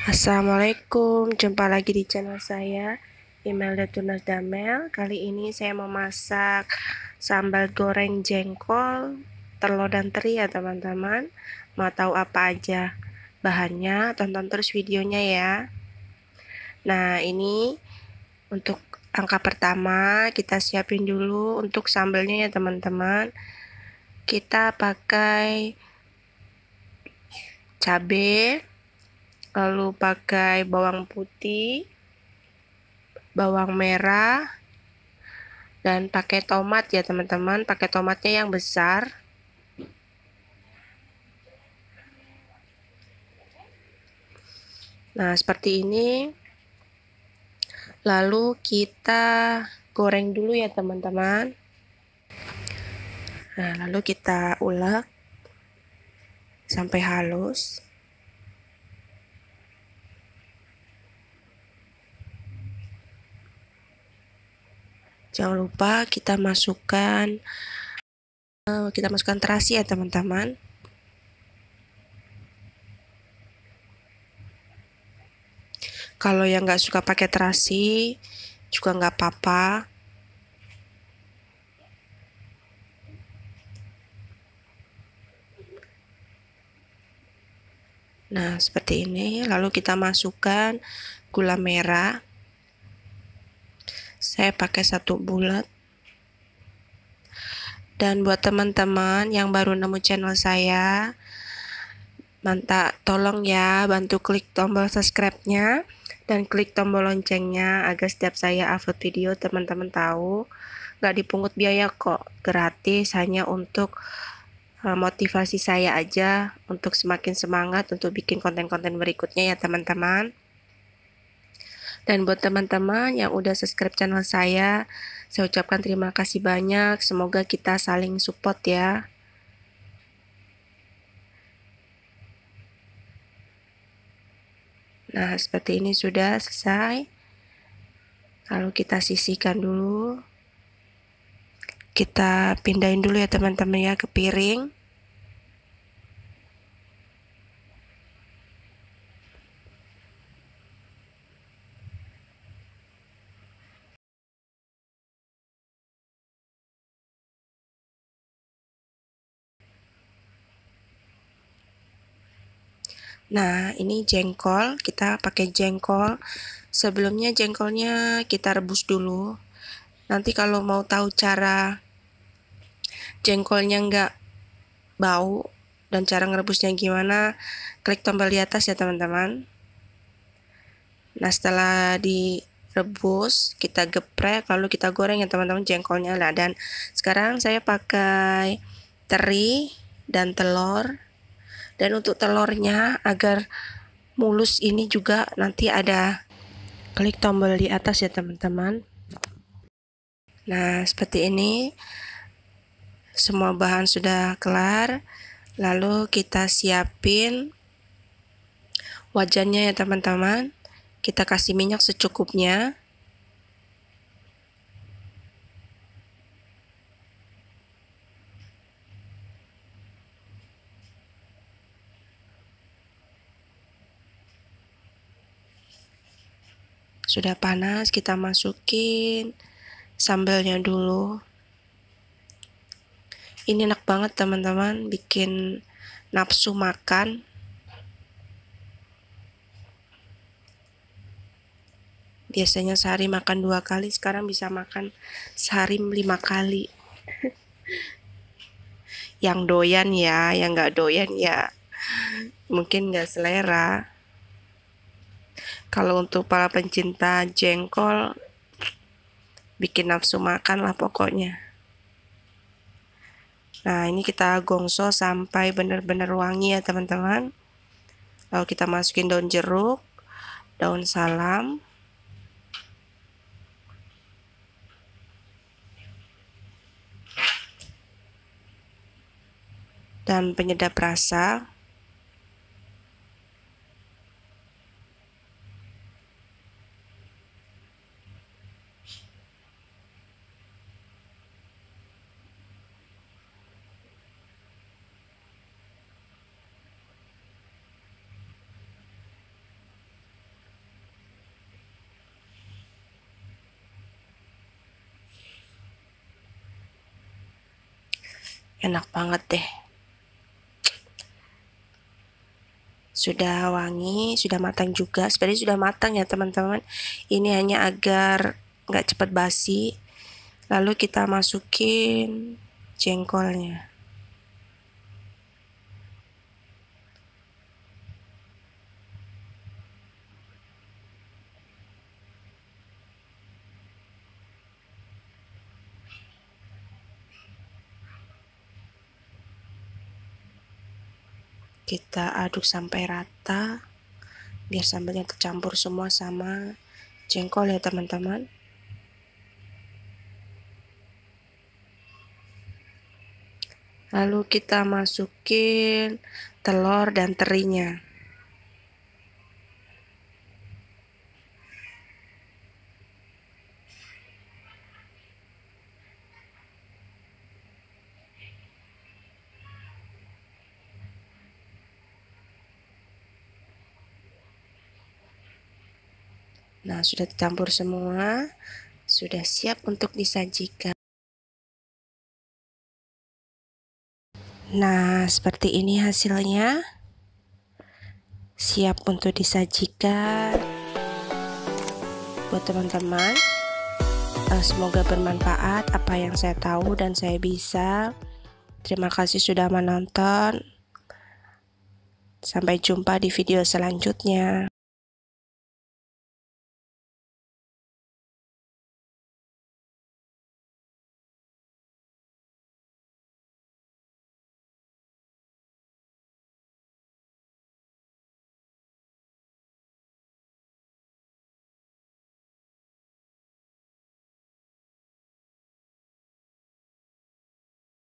Assalamualaikum, jumpa lagi di channel saya Imelda Tunas Damel Kali ini saya mau masak sambal goreng jengkol, telur dan teri ya teman-teman Mau tahu apa aja bahannya, tonton terus videonya ya Nah ini untuk angka pertama kita siapin dulu untuk sambalnya ya teman-teman Kita pakai cabai lalu pakai bawang putih, bawang merah, dan pakai tomat ya teman-teman, pakai tomatnya yang besar. Nah, seperti ini. Lalu kita goreng dulu ya teman-teman. Nah, lalu kita ulek sampai halus. jangan lupa kita masukkan eh, kita masukkan terasi ya teman-teman kalau yang nggak suka pakai terasi juga nggak apa-apa Nah, seperti ini. Lalu kita masukkan gula merah saya pakai satu bulat dan buat teman-teman yang baru nemu channel saya manta tolong ya bantu klik tombol subscribe-nya dan klik tombol loncengnya agar setiap saya upload video teman-teman tahu Gak dipungut biaya kok gratis hanya untuk e, motivasi saya aja untuk semakin semangat untuk bikin konten-konten berikutnya ya teman-teman dan buat teman-teman yang udah subscribe channel saya, saya ucapkan terima kasih banyak. Semoga kita saling support ya. Nah, seperti ini sudah selesai. Lalu kita sisihkan dulu. Kita pindahin dulu ya teman-teman ya ke piring. Nah, ini jengkol, kita pakai jengkol. Sebelumnya jengkolnya kita rebus dulu. Nanti kalau mau tahu cara jengkolnya nggak bau dan cara ngerebusnya gimana, klik tombol di atas ya teman-teman. Nah, setelah direbus kita geprek, lalu kita goreng ya teman-teman jengkolnya lah. Dan sekarang saya pakai teri dan telur dan untuk telurnya agar mulus ini juga nanti ada klik tombol di atas ya teman-teman nah seperti ini semua bahan sudah kelar lalu kita siapin wajannya ya teman-teman kita kasih minyak secukupnya Sudah panas, kita masukin sambalnya dulu. Ini enak banget teman-teman, bikin nafsu makan. Biasanya sehari makan dua kali, sekarang bisa makan sehari lima kali. yang doyan ya, yang gak doyan ya mungkin gak selera kalau untuk para pencinta jengkol bikin nafsu makan lah pokoknya nah ini kita gongso sampai benar-benar wangi ya teman-teman lalu kita masukin daun jeruk daun salam dan penyedap rasa enak banget deh sudah wangi, sudah matang juga. Sebenarnya sudah matang ya teman-teman. Ini hanya agar nggak cepat basi. Lalu kita masukin jengkolnya. kita aduk sampai rata biar sambalnya tercampur semua sama jengkol ya teman-teman lalu kita masukin telur dan terinya Nah, sudah dicampur semua, sudah siap untuk disajikan. Nah, seperti ini hasilnya. Siap untuk disajikan. Buat teman-teman, eh, semoga bermanfaat apa yang saya tahu dan saya bisa. Terima kasih sudah menonton. Sampai jumpa di video selanjutnya.